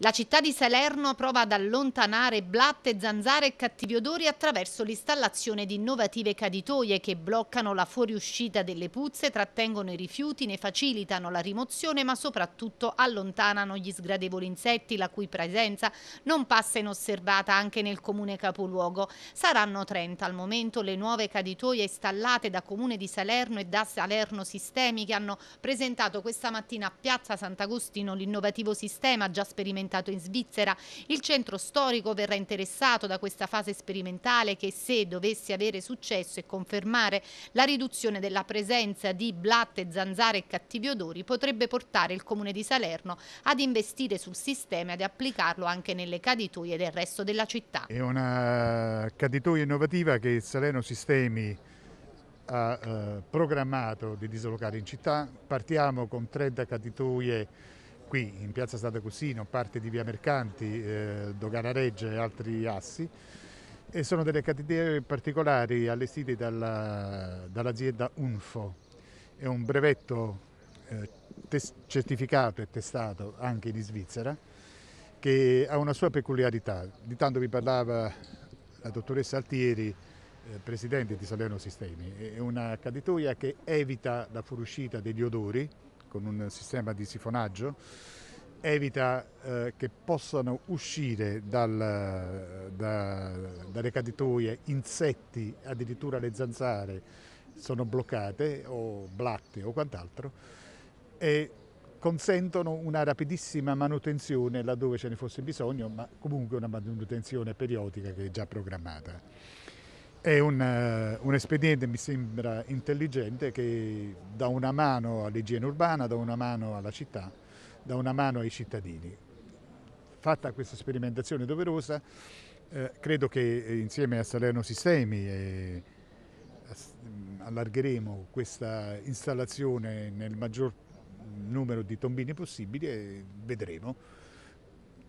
La città di Salerno prova ad allontanare blatte, zanzare e cattivi odori attraverso l'installazione di innovative caditoie che bloccano la fuoriuscita delle puzze, trattengono i rifiuti, ne facilitano la rimozione ma soprattutto allontanano gli sgradevoli insetti la cui presenza non passa inosservata anche nel comune capoluogo. Saranno 30 al momento le nuove caditoie installate da Comune di Salerno e da Salerno Sistemi che hanno presentato questa mattina a Piazza Sant'Agostino l'innovativo sistema già sperimentato sperimentato in Svizzera. Il centro storico verrà interessato da questa fase sperimentale che se dovesse avere successo e confermare la riduzione della presenza di blatte, zanzare e cattivi odori potrebbe portare il comune di Salerno ad investire sul sistema e ad applicarlo anche nelle caditoie del resto della città. È una caditoia innovativa che Salerno Sistemi ha eh, programmato di dislocare in città. Partiamo con 30 caditoie qui in piazza Stato Cusino, parte di via Mercanti, eh, Dogana Regge e altri assi. E sono delle catene particolari allestite dalla, dall'azienda UNFO. È un brevetto eh, tes- certificato e testato anche in Svizzera che ha una sua peculiarità. Di tanto vi parlava la dottoressa Altieri, eh, presidente di Salerno Sistemi. È una caditoia che evita la fuoriuscita degli odori con un sistema di sifonaggio, evita eh, che possano uscire dal, da, dalle caditoie insetti, addirittura le zanzare sono bloccate o blatte o quant'altro e consentono una rapidissima manutenzione laddove ce ne fosse bisogno, ma comunque una manutenzione periodica che è già programmata. È un, eh, un, espediente, mi sembra, intelligente che dà una mano all'igiene urbana, dà una mano alla città, dà una mano ai cittadini. Fatta questa sperimentazione doverosa, eh, credo che eh, insieme a Salerno Sistemi eh, allargheremo questa installazione nel maggior numero di tombini possibili e vedremo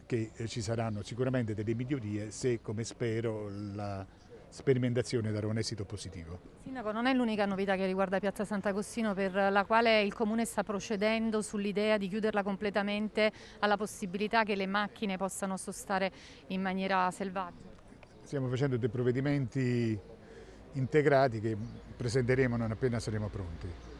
che eh, ci saranno sicuramente delle migliorie se, come spero, la sperimentazione dare un esito positivo. Sindaco, non è l'unica novità che riguarda Piazza Sant'Agostino per la quale il Comune sta procedendo sull'idea di chiuderla completamente alla possibilità che le macchine possano sostare in maniera selvaggia. Stiamo facendo dei provvedimenti integrati che presenteremo non appena saremo pronti.